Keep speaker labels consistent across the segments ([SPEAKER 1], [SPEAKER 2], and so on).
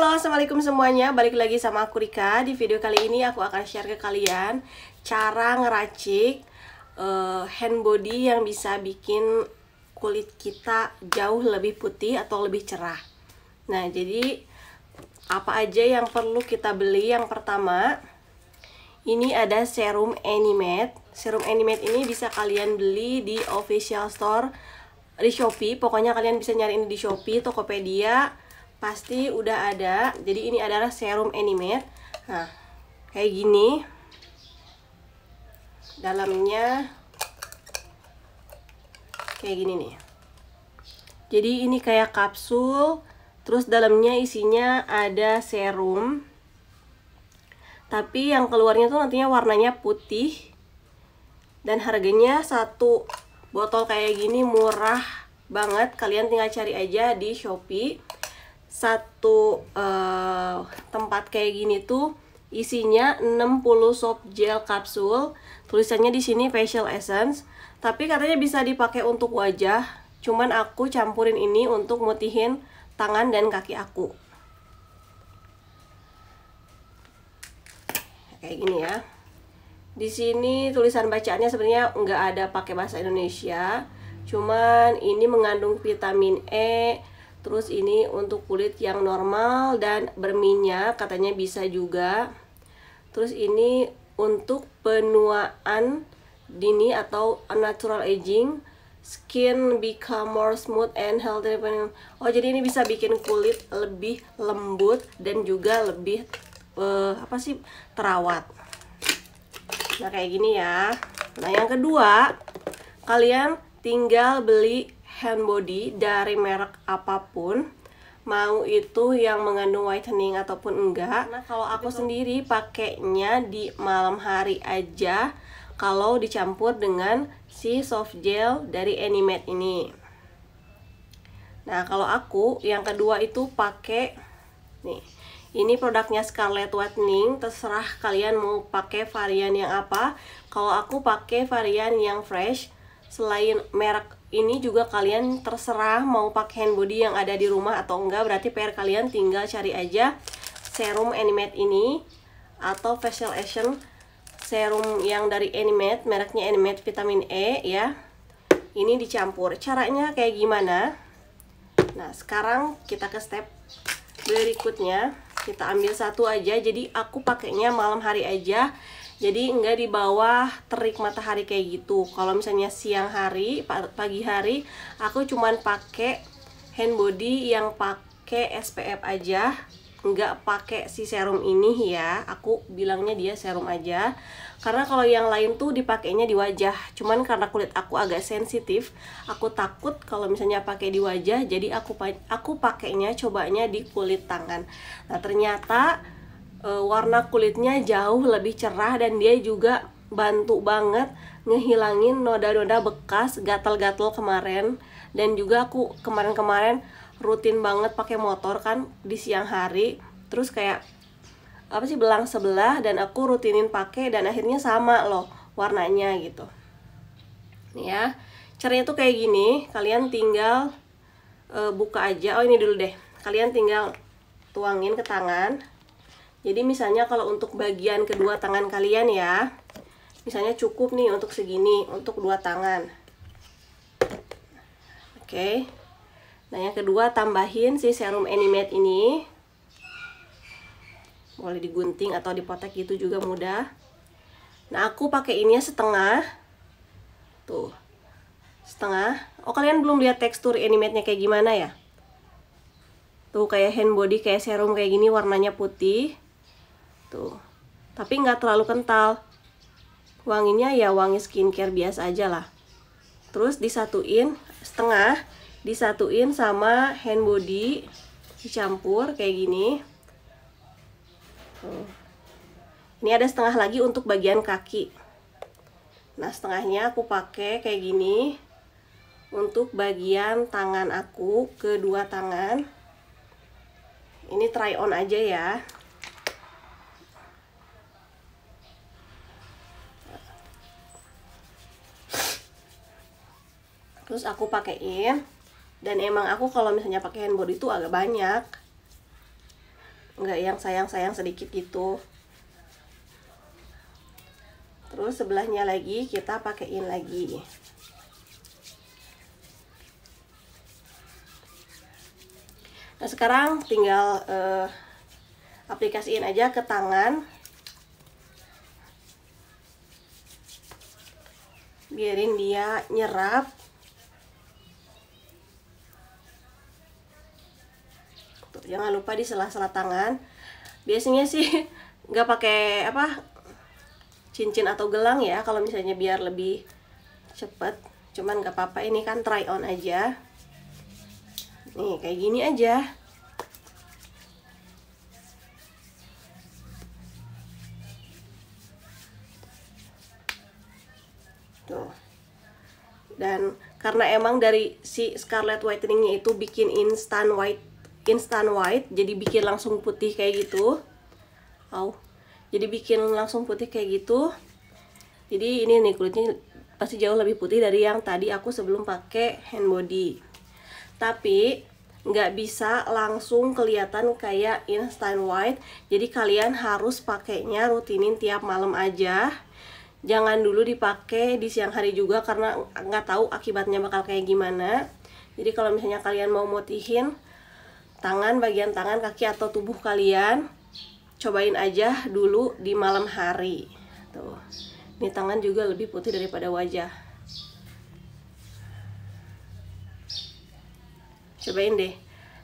[SPEAKER 1] Halo, Assalamualaikum semuanya Balik lagi sama aku Rika Di video kali ini aku akan share ke kalian Cara ngeracik uh, hand body yang bisa bikin kulit kita jauh lebih putih atau lebih cerah Nah, jadi apa aja yang perlu kita beli Yang pertama Ini ada serum Animate Serum Animate ini bisa kalian beli di official store di Shopee Pokoknya kalian bisa nyari di Shopee, Tokopedia, pasti udah ada jadi ini adalah serum Animate nah kayak gini dalamnya kayak gini nih jadi ini kayak kapsul terus dalamnya isinya ada serum tapi yang keluarnya tuh nantinya warnanya putih dan harganya satu botol kayak gini murah banget kalian tinggal cari aja di Shopee satu uh, tempat kayak gini tuh isinya 60 soft gel kapsul. Tulisannya di sini facial essence, tapi katanya bisa dipakai untuk wajah. Cuman aku campurin ini untuk mutihin tangan dan kaki aku. Kayak gini ya. Di sini tulisan bacaannya sebenarnya nggak ada pakai bahasa Indonesia. Cuman ini mengandung vitamin E, terus ini untuk kulit yang normal dan berminyak katanya bisa juga terus ini untuk penuaan dini atau natural aging skin become more smooth and healthy oh jadi ini bisa bikin kulit lebih lembut dan juga lebih uh, apa sih terawat nah kayak gini ya nah yang kedua kalian tinggal beli hand body dari merek apapun mau itu yang mengandung whitening ataupun enggak. Nah, kalau aku sendiri pakainya di malam hari aja kalau dicampur dengan si soft gel dari Animate ini. Nah, kalau aku yang kedua itu pakai nih. Ini produknya Scarlett Whitening, terserah kalian mau pakai varian yang apa. Kalau aku pakai varian yang fresh selain merek ini juga kalian terserah mau pakai hand body yang ada di rumah atau enggak berarti PR kalian tinggal cari aja serum animate ini atau facial action serum yang dari animate mereknya animate vitamin E ya ini dicampur caranya kayak gimana nah sekarang kita ke step berikutnya kita ambil satu aja jadi aku pakainya malam hari aja jadi enggak di bawah terik matahari kayak gitu kalau misalnya siang hari pagi hari aku cuman pakai hand body yang pakai SPF aja enggak pakai si serum ini ya aku bilangnya dia serum aja karena kalau yang lain tuh dipakainya di wajah cuman karena kulit aku agak sensitif aku takut kalau misalnya pakai di wajah jadi aku aku pakainya cobanya di kulit tangan nah ternyata uh, warna kulitnya jauh lebih cerah dan dia juga bantu banget ngehilangin noda-noda bekas gatal-gatal kemarin dan juga aku kemarin-kemarin rutin banget pakai motor kan di siang hari terus kayak apa sih belang sebelah dan aku rutinin pakai dan akhirnya sama loh warnanya gitu ya caranya tuh kayak gini kalian tinggal e, buka aja oh ini dulu deh kalian tinggal tuangin ke tangan jadi misalnya kalau untuk bagian kedua tangan kalian ya misalnya cukup nih untuk segini untuk dua tangan oke nah yang kedua tambahin si serum animate ini boleh digunting atau dipotek gitu juga mudah nah aku pakai ini ya setengah tuh setengah oh kalian belum lihat tekstur animate-nya kayak gimana ya tuh kayak hand body kayak serum kayak gini warnanya putih tuh gitu. tapi nggak terlalu kental wanginya ya wangi skincare biasa aja lah terus disatuin setengah disatuin sama hand body dicampur kayak gini tuh. ini ada setengah lagi untuk bagian kaki nah setengahnya aku pakai kayak gini untuk bagian tangan aku kedua tangan ini try on aja ya terus aku pakaiin dan emang aku kalau misalnya pakai hand itu agak banyak nggak yang sayang-sayang sedikit gitu terus sebelahnya lagi kita pakaiin lagi nah sekarang tinggal uh, aplikasiin aja ke tangan biarin dia nyerap Iya. jangan lupa di sela-sela tangan biasanya sih nggak pakai apa cincin atau gelang ya kalau misalnya biar lebih cepet cuman nggak apa-apa ini kan try on aja nih kayak gini aja dan karena emang dari si Scarlet Whitening-nya itu bikin instant white instant white jadi bikin langsung putih kayak gitu wow jadi bikin langsung putih kayak gitu jadi ini nih kulitnya pasti jauh lebih putih dari yang tadi aku sebelum pakai hand body tapi nggak bisa langsung kelihatan kayak instant white jadi kalian harus pakainya rutinin tiap malam aja jangan dulu dipakai di siang hari juga karena nggak tahu akibatnya bakal kayak gimana jadi kalau misalnya kalian mau motihin tangan, bagian tangan, kaki atau tubuh kalian. Cobain aja dulu di malam hari. Tuh. Ini tangan juga lebih putih daripada wajah. Cobain deh.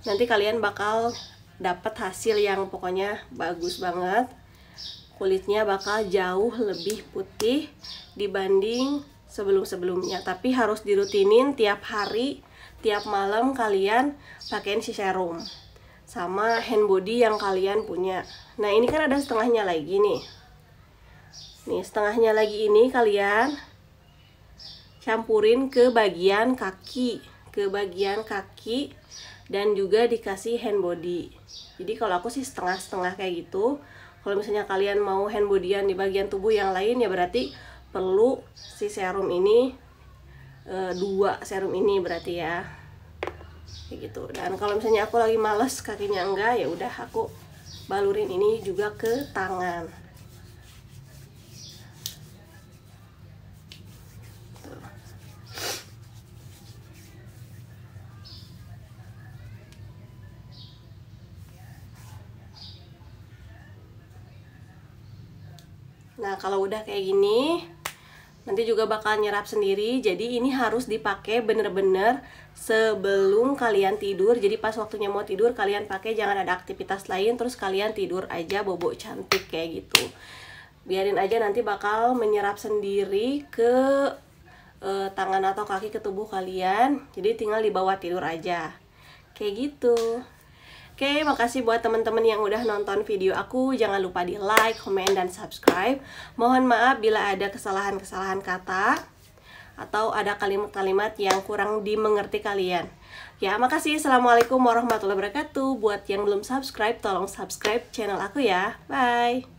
[SPEAKER 1] Nanti kalian bakal dapat hasil yang pokoknya bagus banget. Kulitnya bakal jauh lebih putih dibanding sebelum-sebelumnya. Tapi harus dirutinin tiap hari tiap malam kalian pakaiin si serum sama hand body yang kalian punya nah ini kan ada setengahnya lagi nih nih setengahnya lagi ini kalian campurin ke bagian kaki ke bagian kaki dan juga dikasih hand body jadi kalau aku sih setengah-setengah kayak gitu kalau misalnya kalian mau hand bodyan di bagian tubuh yang lain ya berarti perlu si serum ini Eh, dua serum ini berarti ya kayak gitu dan kalau misalnya aku lagi males kakinya enggak ya udah aku balurin ini juga ke tangan Nah, kalau udah kayak gini, nanti juga bakal nyerap sendiri jadi ini harus dipakai bener-bener sebelum kalian tidur jadi pas waktunya mau tidur kalian pakai jangan ada aktivitas lain terus kalian tidur aja bobo cantik kayak gitu biarin aja nanti bakal menyerap sendiri ke e, tangan atau kaki ke tubuh kalian jadi tinggal dibawa tidur aja kayak gitu Oke, makasih buat teman-teman yang udah nonton video aku. Jangan lupa di like, comment, dan subscribe. Mohon maaf bila ada kesalahan-kesalahan kata atau ada kalimat-kalimat yang kurang dimengerti kalian. Ya, makasih. Assalamualaikum warahmatullahi wabarakatuh. Buat yang belum subscribe, tolong subscribe channel aku ya. Bye.